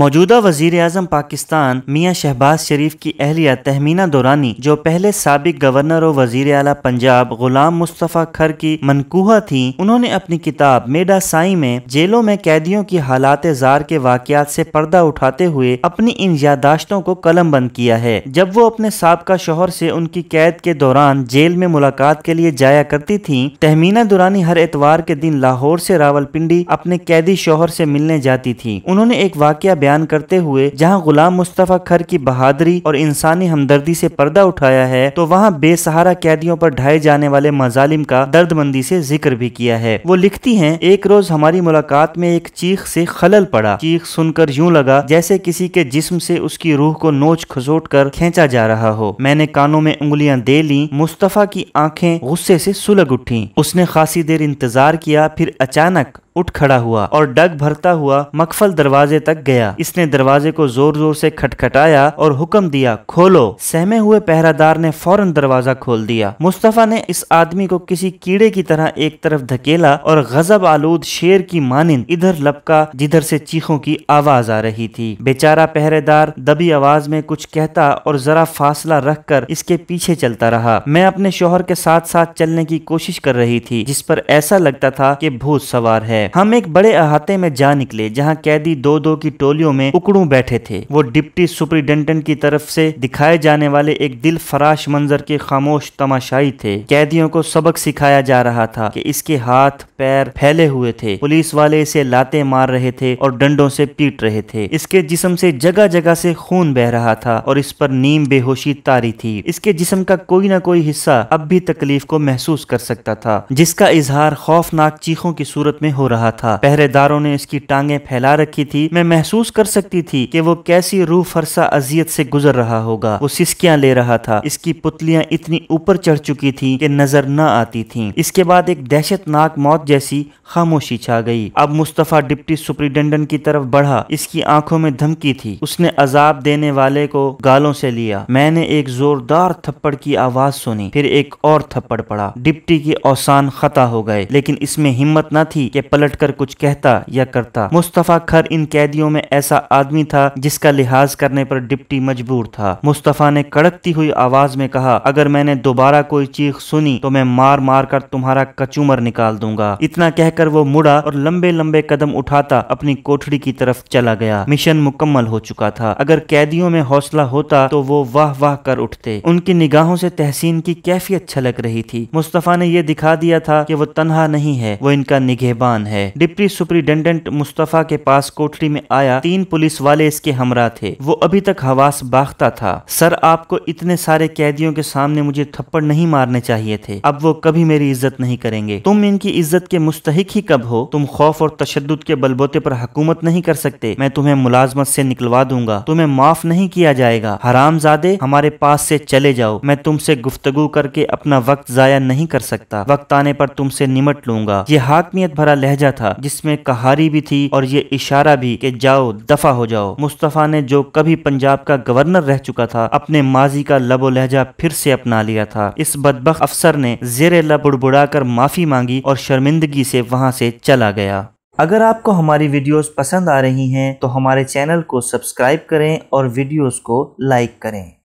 मौजूदा वजीर अजम पाकिस्तान मियाँ शहबाज शरीफ की अहलिया तहमीना दौरानी जो पहले सबक गवर्नर और वजीर अला पंजाब गुलाम मुस्तफ़ा खर की मनकूहा थी उन्होंने अपनी किताब मेडा साई में जेलों में कैदियों की हालात जार के वाकत से पर्दा उठाते हुए अपनी इन यादाश्तों को कलम बंद किया है जब वो अपने सबका शोहर से उनकी कैद के दौरान जेल में मुलाकात के लिए जाया करती थी तहमीना दुरानी हर एतवार के दिन लाहौर से रावलपिंडी अपने कैदी शोहर से मिलने जाती थी उन्होंने एक वाक़ बयान करते हुए जहाँ गुलाम मुस्तफ़ा खर की बहादरी और इंसानी हमदर्दी से पर्दा उठाया है तो वहाँ बेसहारा कैदियों पर ढाए जाने वाले मजालिम का मंदी से जिक्र भी किया है वो लिखती हैं एक रोज हमारी मुलाकात में एक चीख से खलल पड़ा चीख सुनकर यूं लगा जैसे किसी के जिस्म से उसकी रूह को नोच खसोट कर खेचा जा रहा हो मैंने कानों में उंगलियां दे ली मुस्तफ़ा की आंखें गुस्से से सुलग उठी उसने खासी देर इंतजार किया फिर अचानक उठ खड़ा हुआ और डग भरता हुआ मकफल दरवाजे तक गया इसने दरवाजे को जोर जोर से खटखटाया और हुक्म दिया खोलो सहमे हुए पहरादार ने फौरन दरवाजा खोल दिया मुस्तफा ने इस आदमी को किसी कीड़े की तरह एक तरफ धकेला और गजब आलूद शेर की मानिंद इधर लपका जिधर से चीखों की आवाज आ रही थी बेचारा पहरेदार दबी आवाज में कुछ कहता और जरा फासला रख कर इसके पीछे चलता रहा मैं अपने शोहर के साथ साथ चलने की कोशिश कर रही थी जिस पर ऐसा लगता था कि भूत सवार है है हम एक बड़े अहाते में जा निकले जहाँ कैदी दो दो की टोलियों में उकड़ू बैठे थे वो डिप्टी सुप्रिंटेंडेंट की तरफ से दिखाए जाने वाले एक दिल फराश मंजर के खामोश तमाशाई थे कैदियों को सबक सिखाया जा रहा था कि इसके हाथ पैर फैले हुए थे पुलिस वाले इसे लाते मार रहे थे और डंडों से पीट रहे थे इसके जिसम से जगह जगह से खून बह रहा था और इस पर नीम बेहोशी तारी थी इसके जिसम का कोई ना कोई हिस्सा अब भी तकलीफ को महसूस कर सकता था जिसका इजहार खौफनाक चीखों की सूरत में हो रहा था पहरेदारों ने इसकी टांगे फैला रखी थी मैं महसूस कर सकती थी कि वो कैसी रूह फरसा अजियत से गुजर रहा होगा वो सिस्कियां ले रहा था इसकी पुतलियां इतनी ऊपर चढ़ चुकी थी कि नजर न आती थी इसके बाद एक दहशतनाक मौत जैसी खामोशी छा गई अब मुस्तफ़ा डिप्टी सुप्रिंटेंडेंट की तरफ बढ़ा इसकी आंखों में धमकी थी उसने अजाब देने वाले को गालों से लिया मैंने एक जोरदार थप्पड़ की आवाज सुनी फिर एक और थप्पड़ पड़ा डिप्टी के औसान खता हो गए लेकिन इसमें हिम्मत न थी कि पल पलट कर कुछ कहता या करता मुस्तफ़ा खर इन कैदियों में ऐसा आदमी था जिसका लिहाज करने पर डिप्टी मजबूर था मुस्तफ़ा ने कड़कती हुई आवाज में कहा अगर मैंने दोबारा कोई चीख सुनी तो मैं मार मार कर तुम्हारा कचूमर निकाल दूंगा इतना कहकर वो मुड़ा और लंबे लंबे कदम उठाता अपनी कोठड़ी की तरफ चला गया मिशन मुकम्मल हो चुका था अगर कैदियों में हौसला होता तो वो वाह वाह कर उठते उनकी निगाहों से तहसीन की कैफियत छलक रही थी मुस्तफ़ा ने यह दिखा दिया था कि वो तनहा नहीं है वो इनका निगहबान है है डिप्टी सुप्रिंटेंडेंट मुस्तफा के पास कोठरी में आया तीन पुलिस वाले इसके हमरा थे वो अभी तक हवास बाखता था सर आपको इतने सारे कैदियों के सामने मुझे थप्पड़ नहीं मारने चाहिए थे अब वो कभी मेरी इज्जत नहीं करेंगे तुम इनकी इज्जत के मुस्तक ही कब हो तुम खौफ और तशद के बलबोते पर हुकूमत नहीं कर सकते मैं तुम्हें मुलाजमत से निकलवा दूंगा तुम्हें माफ नहीं किया जाएगा हराम जादे हमारे पास से चले जाओ मैं तुमसे गुफ्तगु करके अपना वक्त जाया नहीं कर सकता वक्त आने पर तुमसे निमट लूंगा ये हाकमियत भरा लहजा लहजा था जिसमें कहारी भी थी और ये इशारा भी कि जाओ दफा हो जाओ मुस्तफ़ा ने जो कभी पंजाब का गवर्नर रह चुका था अपने माजी का लबो लहजा फिर से अपना लिया था इस बदबक अफसर ने जेर लब बुड़बुड़ा कर माफ़ी मांगी और शर्मिंदगी से वहाँ से चला गया अगर आपको हमारी वीडियोस पसंद आ रही हैं तो हमारे चैनल को सब्सक्राइब करें और वीडियोस को लाइक करें